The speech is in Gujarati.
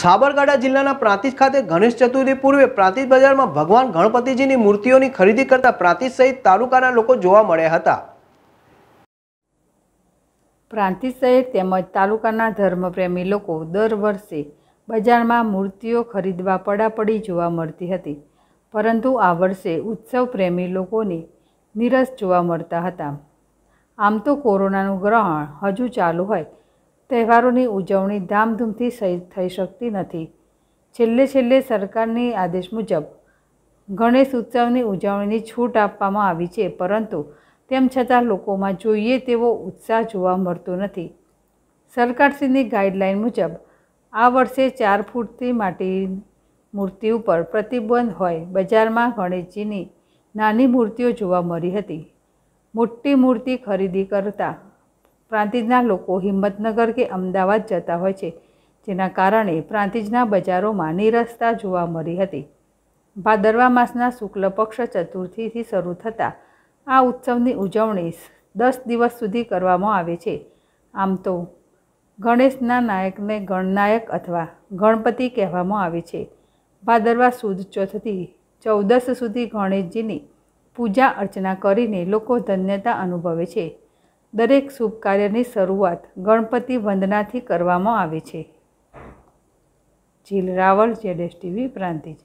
સાબરકાંઠા જિલ્લાના પ્રાંતિજ ખાતે ગણેશ ચતુર્થી પૂર્વે પ્રાંતિજ બજારમાં ભગવાન ગણપતિજીની મૂર્તિઓની ખરીદી કરતા પ્રાંતિજ સહિત તાલુકાના લોકો જોવા મળ્યા હતા પ્રાંતિજ સહિત તેમજ તાલુકાના ધર્મપ્રેમી લોકો દર વર્ષે બજારમાં મૂર્તિઓ ખરીદવા પડાપડી જોવા મળતી હતી પરંતુ આ વર્ષે ઉત્સવ પ્રેમી લોકોને નીરસ જોવા મળતા હતા આમ તો કોરોનાનું ગ્રહણ હજુ ચાલુ હોય તહેવારોની ઉજવણી ધામધૂમથી થઈ શકતી નથી છેલ્લે છેલ્લે સરકારની આદેશ મુજબ ગણેશ ઉત્સવની ઉજવણીની છૂટ આપવામાં આવી છે પરંતુ તેમ છતાં લોકોમાં જોઈએ તેવો ઉત્સાહ જોવા મળતો નથી સરકારશ્રીની ગાઈડલાઇન મુજબ આ વર્ષે ચાર ફૂટથી માટી મૂર્તિ ઉપર પ્રતિબંધ હોય બજારમાં ગણેશજીની નાની મૂર્તિઓ જોવા મળી હતી મોટી મૂર્તિ ખરીદી કરતાં પ્રાંતિજના લોકો હિંમતનગર કે અમદાવાદ જતા હોય છે જેના કારણે પ્રાંતિજના બજારોમાં નિરસતા જોવા મળી હતી ભાદરવા માસના શુક્લ પક્ષ ચતુર્થીથી શરૂ થતાં આ ઉત્સવની ઉજવણી દસ દિવસ સુધી કરવામાં આવે છે આમ તો ગણેશના નાયકને ગણનાયક અથવા ગણપતિ કહેવામાં આવે છે ભાદરવા સુદ ચોથથી ચૌદસ સુધી ગણેશજીની પૂજા અર્ચના કરીને લોકો ધન્યતા અનુભવે છે દરેક શુભ કાર્યની શરૂઆત ગણપતિ વંદનાથી કરવામાં આવે છે જીલ રાવલ જેડેશ ટીવી પ્રાંતિજ